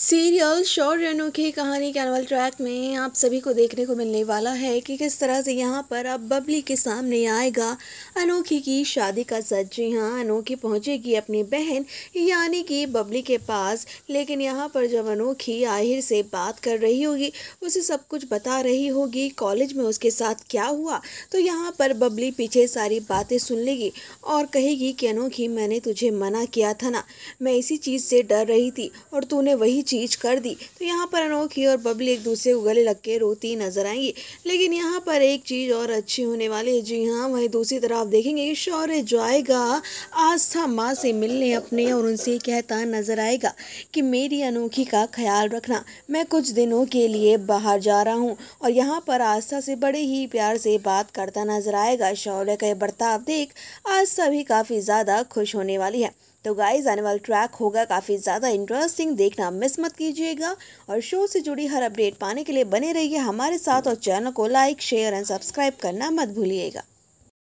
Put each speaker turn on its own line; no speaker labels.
serial शोर Reno की कहानी के अनवल ट्रैक में आप सभी को देखने को मिलने वाला है कि किस तरह से यहाँ पर अब बबली के सामने आएगा अनोखी की शादी का सच जी हाँ अनोखी पहुँचेगी अपनी बहन यानी कि बबली के पास लेकिन यहाँ पर जब अनोखी आहिर से बात कर रही होगी उसे सब कुछ बता रही होगी कॉलेज में उसके साथ क्या हुआ तो यहाँ पर बबली पीछे सारी बातें सुन लेगी और कहेगी कि अनोखी मैंने तुझे मना किया था ना मैं इसी चीज़ से डर रही थी और तूने वही चीज कर दी तो यहाँ पर अनोखी और बबली एक दूसरे को गले लग के रोती नजर आएंगी लेकिन यहाँ पर एक चीज़ और अच्छी होने वाली है जी हाँ वहीं दूसरी तरफ देखेंगे कि शौर्य जो आएगा आस्था माँ से मिलने अपने और उनसे कहता नजर आएगा कि मेरी अनोखी का ख्याल रखना मैं कुछ दिनों के लिए बाहर जा रहा हूँ और यहाँ पर आस्था से बड़े ही प्यार से बात करता नजर आएगा शौर्य का यह बर्ताव देख आस्था भी काफ़ी ज़्यादा खुश होने वाली है तो गाइज आने वाला ट्रैक होगा काफ़ी ज़्यादा इंटरेस्टिंग देखना मिस मत कीजिएगा और शो से जुड़ी हर अपडेट पाने के लिए बने रहिए हमारे साथ और चैनल को लाइक शेयर एंड सब्सक्राइब करना मत भूलिएगा